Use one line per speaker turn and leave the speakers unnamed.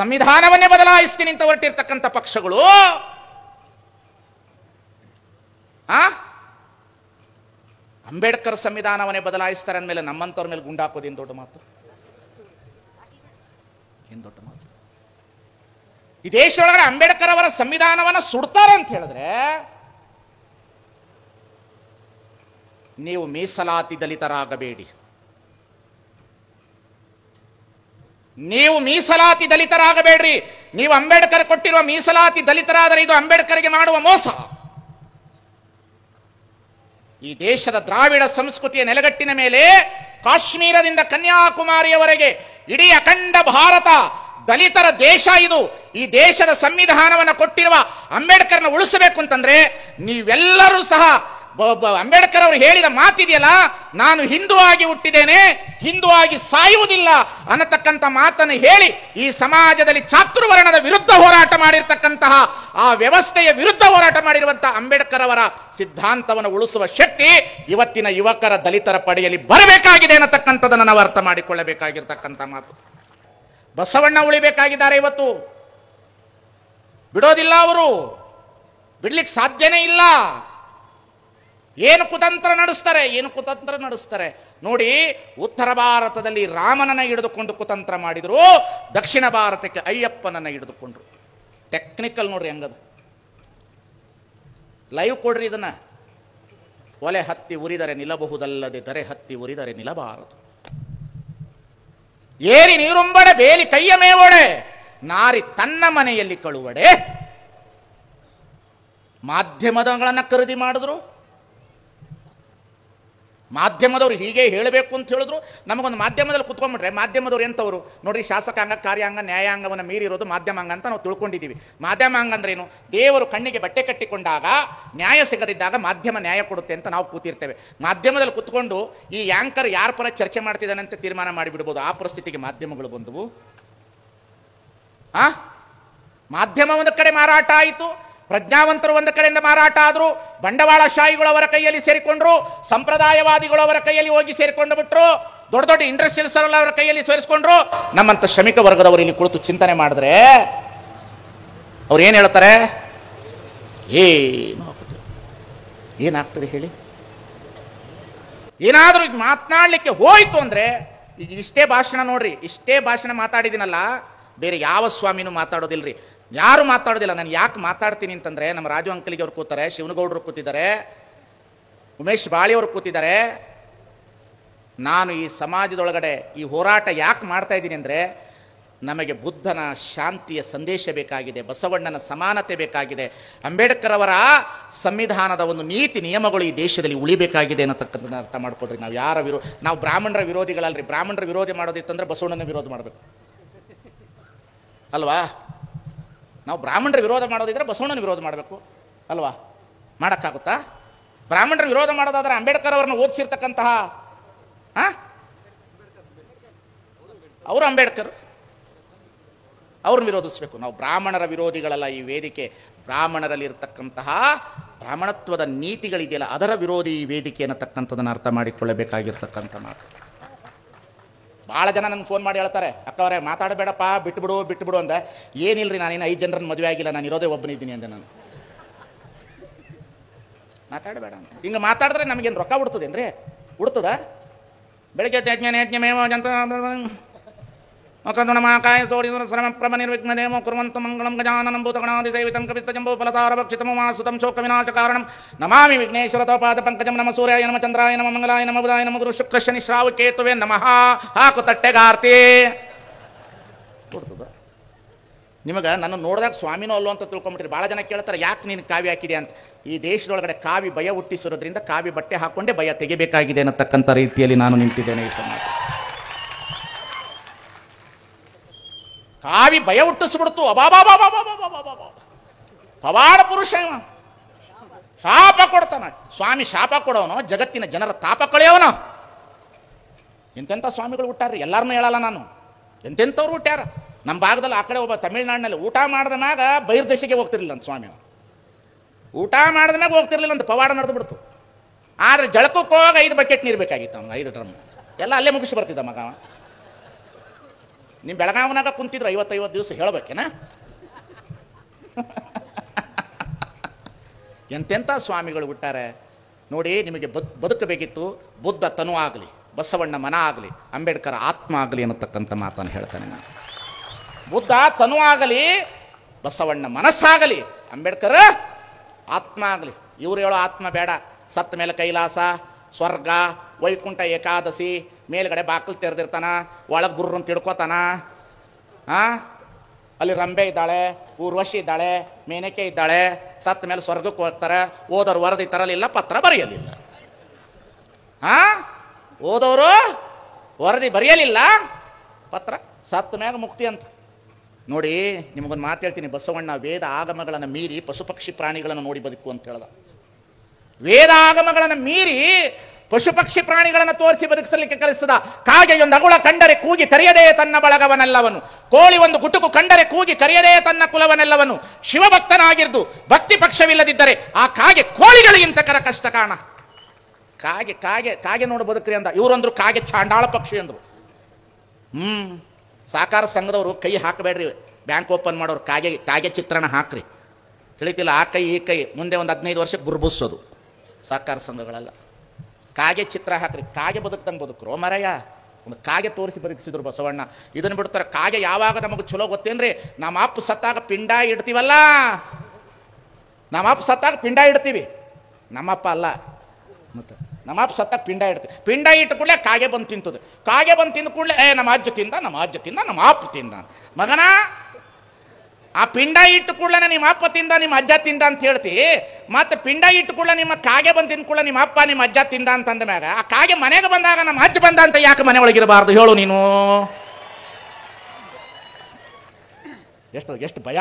ಸಂವಿಧಾನವನ್ನೇ ಬದಲಾಯಿಸ್ತೀನಿ ಅಂತ ಹೊರಟಿರ್ತಕ್ಕಂಥ ಪಕ್ಷಗಳು ಆ ಅಂಬೇಡ್ಕರ್ ಸಂವಿಧಾನವನ್ನೇ ಬದಲಾಯಿಸ್ತಾರೆ ಅಂದಮೇಲೆ ನಮ್ಮಂಥವ್ರ ಮೇಲೆ ಗುಂಡಾಕೋದು ಏನು ದೊಡ್ಡ ಮಾತು ಏನು ದೊಡ್ಡ ಮಾತು ಈ ದೇಶದೊಳಗಡೆ ಅಂಬೇಡ್ಕರ್ ಅವರ ಸಂವಿಧಾನವನ್ನು ಸುಡ್ತಾರೆ ಅಂತ ಹೇಳಿದ್ರೆ ನೀವು ಮೀಸಲಾತಿ ದಲಿತರಾಗಬೇಡಿ ನೀವು ಮೀಸಲಾತಿ ದಲಿತರಾಗಬೇಡ್ರಿ ನೀವು ಅಂಬೇಡ್ಕರ್ ಕೊಟ್ಟಿರುವ ಮೀಸಲಾತಿ ದಲಿತರಾದರೆ ಇದು ಅಂಬೇಡ್ಕರ್ಗೆ ಮಾಡುವ ಮೋಸ ಈ ದೇಶದ ದ್ರಾವಿಡ ಸಂಸ್ಕೃತಿಯ ನೆಲೆಗಟ್ಟಿನ ಮೇಲೆ ಕಾಶ್ಮೀರದಿಂದ ಕನ್ಯಾಕುಮಾರಿಯವರೆಗೆ ಇಡೀ ಅಖಂಡ ಭಾರತ ದಲಿತರ ದೇಶ ಇದು ಈ ದೇಶದ ಸಂವಿಧಾನವನ್ನು ಕೊಟ್ಟಿರುವ ಅಂಬೇಡ್ಕರ್ನ ಉಳಿಸಬೇಕು ಅಂತಂದ್ರೆ ನೀವೆಲ್ಲರೂ ಸಹ ಅಂಬೇಡ್ಕರ್ ಅವರು ಹೇಳಿದ ಮಾತಿದೆಯಲ್ಲ ನಾನು ಹಿಂದೂ ಆಗಿ ಹುಟ್ಟಿದ್ದೇನೆ ಹಿಂದೂ ಆಗಿ ಸಾಯುವುದಿಲ್ಲ ಅನ್ನತಕ್ಕಂಥ ಮಾತನ್ನು ಹೇಳಿ ಈ ಸಮಾಜದಲ್ಲಿ ಚಾತುರ್ವರ್ಣದ ವಿರುದ್ಧ ಹೋರಾಟ ಮಾಡಿರ್ತಕ್ಕಂತಹ ಆ ವ್ಯವಸ್ಥೆಯ ವಿರುದ್ಧ ಹೋರಾಟ ಮಾಡಿರುವಂತಹ ಅಂಬೇಡ್ಕರ್ ಅವರ ಸಿದ್ಧಾಂತವನ್ನು ಉಳಿಸುವ ಶಕ್ತಿ ಇವತ್ತಿನ ಯುವಕರ ದಲಿತರ ಪಡೆಯಲ್ಲಿ ಬರಬೇಕಾಗಿದೆ ಅನ್ನತಕ್ಕಂಥದನ್ನು ನಾವು ಅರ್ಥ ಮಾಡಿಕೊಳ್ಳಬೇಕಾಗಿರ್ತಕ್ಕಂಥ ಮಾತು ಬಸವಣ್ಣ ಉಳಿಬೇಕಾಗಿದ್ದಾರೆ ಇವತ್ತು ಬಿಡೋದಿಲ್ಲ ಅವರು ಬಿಡ್ಲಿಕ್ಕೆ ಸಾಧ್ಯನೇ ಇಲ್ಲ ಏನು ಕುತಂತ್ರ ನಡೆಸ್ತಾರೆ ಏನು ಕುತಂತ್ರ ನಡೆಸ್ತಾರೆ ನೋಡಿ ಉತ್ತರ ಭಾರತದಲ್ಲಿ ರಾಮನನ್ನ ಹಿಡಿದುಕೊಂಡು ಕುತಂತ್ರ ಮಾಡಿದ್ರು ದಕ್ಷಿಣ ಭಾರತಕ್ಕೆ ಅಯ್ಯಪ್ಪನನ್ನ ಹಿಡಿದುಕೊಂಡ್ರು ಟೆಕ್ನಿಕಲ್ ನೋಡ್ರಿ ಹೆಂಗದ ಲೈವ್ ಕೊಡ್ರಿ ಇದನ್ನ ಒಲೆ ಹತ್ತಿ ಉರಿದರೆ ನಿಲ್ಲಬಹುದಲ್ಲದೆ ದರೆ ಹತ್ತಿ ಉರಿದರೆ ನಿಲ್ಲಬಾರದು ಏರಿ ನೀರುಂಬಡೆ ಬೇಲಿ ಕೈಯ ಮೇವೊಡೆ ನಾರಿ ತನ್ನ ಮನೆಯಲ್ಲಿ ಕಳುವಡೆ ಮಾಧ್ಯಮದಗಳನ್ನು ಖರೀದಿ ಮಾಡಿದ್ರು ಮಾಧ್ಯಮದವ್ರು ಹೀಗೆ ಹೇಳಬೇಕು ಅಂತ ಹೇಳಿದ್ರು ನಮಗೊಂದು ಮಾಧ್ಯಮದಲ್ಲಿ ಕುತ್ಕೊಂಡ್ಬಿಟ್ರೆ ಮಾಧ್ಯಮದವರು ಎಂಥವ್ರು ನೋಡ್ರಿ ಶಾಸಕಾಂಗ ಕಾರ್ಯಾಂಗ ನ್ಯಾಯಾಂಗವನ್ನು ಮೀರಿರೋದು ಮಾಧ್ಯಮಾಂಗ ಅಂತ ನಾವು ತಿಳ್ಕೊಂಡಿದ್ದೀವಿ ಮಾಧ್ಯಮಾಂಗ ಅಂದ್ರೇನು ದೇವರು ಕಣ್ಣಿಗೆ ಬಟ್ಟೆ ಕಟ್ಟಿಕೊಂಡಾಗ ನ್ಯಾಯ ಸಿಗದಿದ್ದಾಗ ಮಾಧ್ಯಮ ನ್ಯಾಯ ಕೊಡುತ್ತೆ ಅಂತ ನಾವು ಕೂತಿರ್ತೇವೆ ಮಾಧ್ಯಮದಲ್ಲಿ ಕುತ್ಕೊಂಡು ಈ ಆ್ಯಂಕರ್ ಯಾರ ಪರ ಚರ್ಚೆ ಮಾಡ್ತಿದ್ದಾನೆ ಅಂತ ತೀರ್ಮಾನ ಮಾಡಿಬಿಡ್ಬೋದು ಆ ಪರಿಸ್ಥಿತಿಗೆ ಮಾಧ್ಯಮಗಳು ಬಂದವು ಆ ಮಾಧ್ಯಮ ಒಂದು ಕಡೆ ಮಾರಾಟ ಆಯಿತು ಪ್ರಜ್ಞಾವಂತರು ಒಂದು ಕಡೆಯಿಂದ ಮಾರಾಟ ಆದರು ಬಂಡವಾಳಶಾಹಿಗಳು ಅವರ ಕೈಯಲ್ಲಿ ಸೇರಿಕೊಂಡ್ರು ಸಂಪ್ರದಾಯವಾದಿಗಳು ಅವರ ಕೈಯಲ್ಲಿ ಹೋಗಿ ಸೇರಿಕೊಂಡು ಬಿಟ್ರು ದೊಡ್ಡ ದೊಡ್ಡ ಇಂಡಸ್ಟ್ರಿಯಲ್ಸ್ ಅವರ ಕೈಯಲ್ಲಿ ಸೇರಿಸ್ಕೊಂಡ್ರು ನಮ್ಮಂಥ ಶ್ರಮಿಕ ವರ್ಗದವರು ಇಲ್ಲಿ ಕುಳಿತು ಚಿಂತನೆ ಮಾಡಿದ್ರೆ ಅವ್ರು ಏನು ಹೇಳ್ತಾರೆ ಏನು ಏನಾಗ್ತದೆ ಹೇಳಿ ಏನಾದರೂ ಮಾತನಾಡಲಿಕ್ಕೆ ಹೋಯಿತು ಅಂದರೆ ಇಷ್ಟೇ ಭಾಷಣ ನೋಡ್ರಿ ಇಷ್ಟೇ ಭಾಷಣ ಮಾತಾಡಿದಿನಲ್ಲ ಬೇರೆ ಯಾವ ಸ್ವಾಮಿನೂ ಮಾತಾಡೋದಿಲ್ರಿ ಯಾರು ಮಾತಾಡೋದಿಲ್ಲ ನಾನು ಯಾಕೆ ಮಾತಾಡ್ತೀನಿ ಅಂತಂದರೆ ನಮ್ಮ ರಾಜು ಅಂಕಲಿಗೆ ಅವ್ರು ಕೂತಾರೆ ಶಿವನಗೌಡರು ಕೂತಿದ್ದಾರೆ ಉಮೇಶ್ ಬಾಳಿಯವರು ಕೂತಿದ್ದಾರೆ ನಾನು ಈ ಸಮಾಜದೊಳಗಡೆ ಈ ಹೋರಾಟ ಯಾಕೆ ಮಾಡ್ತಾ ಇದ್ದೀನಿ ಅಂದರೆ ನಮಗೆ ಬುದ್ಧನ ಶಾಂತಿಯ ಸಂದೇಶ ಬೇಕಾಗಿದೆ ಬಸವಣ್ಣನ ಸಮಾನತೆ ಬೇಕಾಗಿದೆ ಅಂಬೇಡ್ಕರ್ ಅವರ ಸಂವಿಧಾನದ ಒಂದು ನೀತಿ ನಿಯಮಗಳು ಈ ದೇಶದಲ್ಲಿ ಉಳಿಬೇಕಾಗಿದೆ ಅನ್ನತಕ್ಕಂಥದ್ದನ್ನು ಅರ್ಥ ಮಾಡ್ಕೊಳ್ರಿ ನಾವು ಯಾರ ವಿರೋ ನಾವು ಬ್ರಾಹ್ಮಣರ ವಿರೋಧಿಗಳಲ್ರಿ ಬ್ರಾಹ್ಮಣರ ವಿರೋಧಿ ಮಾಡೋದಿತ್ತಂದ್ರೆ ಬಸವಣ್ಣನ ವಿರೋಧ ಮಾಡಬೇಕು ಅಲ್ವಾ ನಾವು ಬ್ರಾಹ್ಮಣರ ವಿರೋಧ ಮಾಡೋದಿದ್ರೆ ಬಸವಣ್ಣನ ವಿರೋಧ ಮಾಡಬೇಕು ಅಲ್ವಾ ಮಾಡೋಕ್ಕಾಗುತ್ತಾ ಬ್ರಾಹ್ಮಣರ ವಿರೋಧ ಮಾಡೋದಾದ್ರೆ ಅಂಬೇಡ್ಕರ್ ಅವ್ರನ್ನ ಓದಿಸಿರ್ತಕ್ಕಂತಹ ಹಾಂ ಅವರು ಅಂಬೇಡ್ಕರ್ ಅವ್ರನ್ನ ವಿರೋಧಿಸ್ಬೇಕು ನಾವು ಬ್ರಾಹ್ಮಣರ ವಿರೋಧಿಗಳಲ್ಲ ಈ ವೇದಿಕೆ ಬ್ರಾಹ್ಮಣರಲ್ಲಿ ಇರತಕ್ಕಂತಹ ಬ್ರಾಹ್ಮಣತ್ವದ ನೀತಿಗಳಿದೆಯಲ್ಲ ಅದರ ವಿರೋಧಿ ಈ ವೇದಿಕೆ ಅನ್ನತಕ್ಕಂಥದ್ದನ್ನು ಅರ್ಥ ಮಾಡಿಕೊಳ್ಳಬೇಕಾಗಿರ್ತಕ್ಕಂಥ ಮಾತು ಭಾಳ ಜನ ನನಗೆ ಫೋನ್ ಮಾಡಿ ಹೇಳ್ತಾರೆ ಅಕ್ಕವ್ರೆ ಮಾತಾಡಬೇಡಪ್ಪ ಬಿಟ್ಬಿಡು ಬಿಟ್ಬಿಡು ಅಂದೆ ಏನಿಲ್ಲರಿ ನಾನೇನು ಐದು ಜನರನ್ನು ಮದುವೆ ಆಗಿಲ್ಲ ನಾನು ಇರೋದೇ ಒಬ್ಬನಿದ್ದೀನಿ ಅಂದೆ ನಾನು ಮಾತಾಡಬೇಡ ಅಂತ ಹಿಂಗೆ ಮಾತಾಡಿದ್ರೆ ನಮಗೇನು ರೊಕ್ಕ ರೀ ಉಡ್ತದ ಬೆಳಗ್ಗೆ ಯಜ್ಞಾನ ಯಜ್ಞ ಮೇವ ಅಂತ ಾಯ ಸೋಮ ಪ್ರಮ ನಿರ್ವಿಘ್ನ ನೇಮ ಕುರುವಂತ ಮಂಗಳ ಕವಿತ ದೈವಿ ಫಲತಾರ ಭಕ್ಷಿತ ಮಾಸುತಂ ಶೋಕ ವಿನಾಶ ಕಾರಣ ನಮಾಮಿ ವಿಘ್ನೇಶ್ವರ ತೋಪಾದ ಪಂಕಜಂ ನಮ ಸೂರ್ಯಾಯ ನಮ ಚಂದ್ರಾಯ ನಮ ಮಂಗಲಾಯ ಬುಧಾಯ ನಮ ಗುರು ಶುಕ್ರ ಶನಿ ಕೇತುವೆ ನಮಃ ಹಾಕು ತಟ್ಟೆ ನಿಮಗೆ ನನ್ನ ನಾನು ನೋಡಿದಾಗ ಸ್ವಾಮಿನೂ ಅಲ್ಲೋ ಅಂತ ತಿಳ್ಕೊಂಬಿಟ್ರಿ ಭಾಳ ಜನ ಕೇಳ್ತಾರೆ ಯಾಕೆ ನೀನು ಕಾವಿ ಹಾಕಿದೆ ಅಂತ ಈ ದೇಶದೊಳಗಡೆ ಕಾವಿ ಭಯ ಹುಟ್ಟಿಸಿರೋದ್ರಿಂದ ಕಾವಿ ಬಟ್ಟೆ ಹಾಕೊಂಡೇ ಭಯ ತೆಗಿಬೇಕಾಗಿದೆ ಅನ್ನತಕ್ಕಂಥ ರೀತಿಯಲ್ಲಿ ನಾನು ನಿಂತಿದ್ದೇನೆ ಈ ಕಾವಿ ಭಯ ಹುಟ್ಟಿಸ್ಬಿಡ್ತು ಬಾಬಾ ಪವಾಡ ಪುರುಷ ಶಾಪ ಕೊಡ್ತಾನ ಸ್ವಾಮಿ ಶಾಪ ಕೊಡೋನು ಜಗತ್ತಿನ ಜನರ ತಾಪ ಕಳೆಯವನ ಎಂತೆಂಥ ಸ್ವಾಮಿಗಳು ಹುಟ್ಟಾರ್ರಿ ಎಲ್ಲರನ್ನೂ ಹೇಳಲ್ಲ ನಾನು ಎಂತೆಂಥವ್ರು ಹುಟ್ಟ್ಯಾರ ನಮ್ಮ ಭಾಗದಲ್ಲಿ ಆ ಕಡೆ ಒಬ್ಬ ತಮಿಳ್ನಾಡಿನಲ್ಲಿ ಊಟ ಮಾಡಿದ ಮ್ಯಾಗ ದೇಶಕ್ಕೆ ಹೋಗ್ತಿರ್ಲಿಲ್ಲ ಅಂತ ಸ್ವಾಮಿ ಊಟ ಮಾಡಿದ ಮ್ಯಾಗ ಹೋಗ್ತಿರ್ಲಿಲ್ಲ ಅಂತ ಪವಾಡ ನಡೆದು ಬಿಡ್ತು ಆದರೆ ಜಳಕಕ್ಕೆ ಹೋಗಿ ಐದು ಬಕೆಟ್ ನೀರು ಬೇಕಾಗಿತ್ತು ಅವನು ಐದು ಡ್ರಮ್ ಎಲ್ಲ ಅಲ್ಲೇ ಮುಗಿಸಿ ಬರ್ತಿದ್ದ ಮಗ ನಿಮ್ಮ ಬೆಳಗಾವ್ನಾಗ ಕುಂತಿದ್ರು ಐವತ್ತೈವತ್ತು ದಿವಸ ಹೇಳಬೇಕೇನಾ ಎಂತೆಂಥ ಸ್ವಾಮಿಗಳು ಬಿಟ್ಟಾರೆ ನೋಡಿ ನಿಮಗೆ ಬದ್ ಬದುಕಬೇಕಿತ್ತು ಬುದ್ಧ ತನು ಆಗಲಿ ಬಸವಣ್ಣ ಮನ ಆಗಲಿ ಅಂಬೇಡ್ಕರ್ ಆತ್ಮ ಆಗಲಿ ಅನ್ನತಕ್ಕಂಥ ಮಾತನ್ನು ಹೇಳ್ತಾನೆ ನಾನು ಬುದ್ಧ ತನು ಆಗಲಿ ಬಸವಣ್ಣ ಮನಸ್ಸಾಗಲಿ ಅಂಬೇಡ್ಕರ್ ಆತ್ಮ ಆಗಲಿ ಇವ್ರು ಹೇಳೋ ಆತ್ಮ ಬೇಡ ಸತ್ತ ಮೇಲೆ ಕೈಲಾಸ ಸ್ವರ್ಗ ವೈಕುಂಠ ಏಕಾದಶಿ ಮೇಲ್ಗಡೆ ಬಾಕಲು ತೆರೆದಿರ್ತಾನ ಒಳಗೆ ಬುರ್ರ ತಿಡ್ಕೋತಾನ ಹಾಂ ಅಲ್ಲಿ ರಂಬೆ ಇದ್ದಾಳೆ ಊರ್ವಶಿ ಇದ್ದಾಳೆ ಮೇನಕೆ ಇದ್ದಾಳೆ ಸತ್ತ ಮೇಲೆ ಸ್ವರ್ಗಕ್ಕೆ ಹೋಗ್ತಾರೆ ಓದೋರು ವರದಿ ತರಲಿಲ್ಲ ಪತ್ರ ಬರೆಯಲಿಲ್ಲ ಹಾ ಓದೋರು ವರದಿ ಬರೆಯಲಿಲ್ಲ ಪತ್ರ ಸತ್ತ ಮ್ಯಾಗ ಮುಕ್ತಿ ಅಂತ ನೋಡಿ ನಿಮಗೊಂದು ಮಾತು ಹೇಳ್ತೀನಿ ಬಸವಣ್ಣ ವೇದ ಆಗಮಗಳನ್ನು ಮೀರಿ ಪಶು ಪಕ್ಷಿ ಪ್ರಾಣಿಗಳನ್ನು ನೋಡಿ ಬದುಕು ಅಂತ ಹೇಳ್ದ ವೇದ ಆಗಮಗಳನ್ನು ಮೀರಿ ಪಶು ಪಕ್ಷಿ ಪ್ರಾಣಿಗಳನ್ನು ತೋರಿಸಿ ಬದುಕಿಸಲಿಕ್ಕೆ ಕಲಿಸದ ಕಾಗೆ ಒಂದು ಅಗುಳ ಕಂಡರೆ ಕೂಗಿ ಕರೆಯದೇ ತನ್ನ ಬಳಗವನೆಲ್ಲವನು ಕೋಳಿ ಒಂದು ಗುಟುಕು ಕಂಡರೆ ಕೂಗಿ ಕರೆಯದೇ ತನ್ನ ಕುಲವನೆಲ್ಲವನು ಶಿವಭಕ್ತನಾಗಿರ್ದು ಭಕ್ತಿ ಪಕ್ಷವಿಲ್ಲದಿದ್ದರೆ ಆ ಕಾಗೆ ಕೋಳಿಗಳಿಗಿಂತ ಕರ ಕಷ್ಟ ಕಾಣ ಕಾಗೆ ಕಾಗೆ ಕಾಗೆ ನೋಡು ಬದುಕ್ರಿ ಅಂದ ಇವರಂದ್ರು ಕಾಗೆ ಚಾಂಡಾಳ ಪಕ್ಷಿ ಅಂದರು ಹ್ಮ್ ಸಾಕಾರ ಸಂಘದವರು ಕೈ ಹಾಕಬೇಡ್ರಿ ಬ್ಯಾಂಕ್ ಓಪನ್ ಮಾಡೋರು ಕಾಗೆ ಕಾಗೆ ಚಿತ್ರಣ ಹಾಕ್ರಿ ತಿಳಿತಿಲ್ಲ ಆ ಕೈ ಈ ಕೈ ಮುಂದೆ ಒಂದು ಹದಿನೈದು ವರ್ಷಕ್ಕೆ ಗುರ್ಬುಸೋದು ಸಹಕಾರ ಸಂಘಗಳೆಲ್ಲ ಕಾಗೆ ಚಿತ್ರ ಹಾಕ್ರಿ ಕಾಗೆ ಬದುಕ್ದಂಗೆ ಬದುಕ್ರೋ ಮರಯ್ಯ ಒಂದು ಕಾಗೆ ತೋರಿಸಿ ಬದುಕಿಸಿದ್ರು ಬಸವಣ್ಣ ಇದನ್ನು ಬಿಡ್ತಾರೆ ಕಾಗೆ ಯಾವಾಗ ನಮಗೆ ಚಲೋ ಗೊತ್ತೇನ್ರಿ ನಮ್ಮ ಅಪ್ಪ ಸತ್ತಾಗ ಪಿಂಡ ಇಡ್ತೀವಲ್ಲ ನಮ್ಮ ಅಪ್ಪ ಸತ್ತಾಗ ಪಿಂಡ ಇಡ್ತೀವಿ ನಮ್ಮಪ್ಪ ಅಲ್ಲ ಮತ್ತು ನಮ್ಮ ಅಪ್ಪ ಸತ್ತಾಗ ಪಿಂಡ ಇಡ್ತೀವಿ ಪಿಂಡ ಇಟ್ಟ ಕೂಡಲೇ ಕಾಗೆ ಬಂದು ತಿಂತದೆ ಕಾಗೆ ಬಂದು ತಿಂದ ಕೂಡಲೇ ಏ ನಮ್ಮ ಅಜ್ಜ ತಿಂದ ನಮ್ಮ ಅಜ್ಜ ತಿಂದ ನಮ್ಮ ಅಪ್ಪ ತಿಂದ ಮಗನ ಆ ಪಿಂಡ ಇಟ್ಟು ಕೂಡಲೇ ನಿಮ್ಮ ಅಪ್ಪ ತಿಂದ ನಿಮ್ಮ ಅಜ್ಜ ತಿಂದ ಅಂತ ಹೇಳ್ತಿ ಮತ್ತೆ ಪಿಂಡ ಇಟ್ಟು ಕೂಡ ನಿಮ್ಮ ಕಾಗೆ ಬಂದು ಕೂಡ ನಿಮ್ಮ ಅಪ್ಪ ನಿಮ್ಮ ಅಜ್ಜ ತಿಂದ ಅಂತಂದ ಮ್ಯಾಗ ಆ ಕಾಗೆ ಮನೆಗೆ ಬಂದಾಗ ನಮ್ಮ ಅಜ್ಜ ಬಂದ ಅಂತ ಯಾಕೆ ಮನೆ ಒಳಗಿರಬಾರ್ದು ಹೇಳು ನೀನು ಎಷ್ಟು ಎಷ್ಟು ಭಯ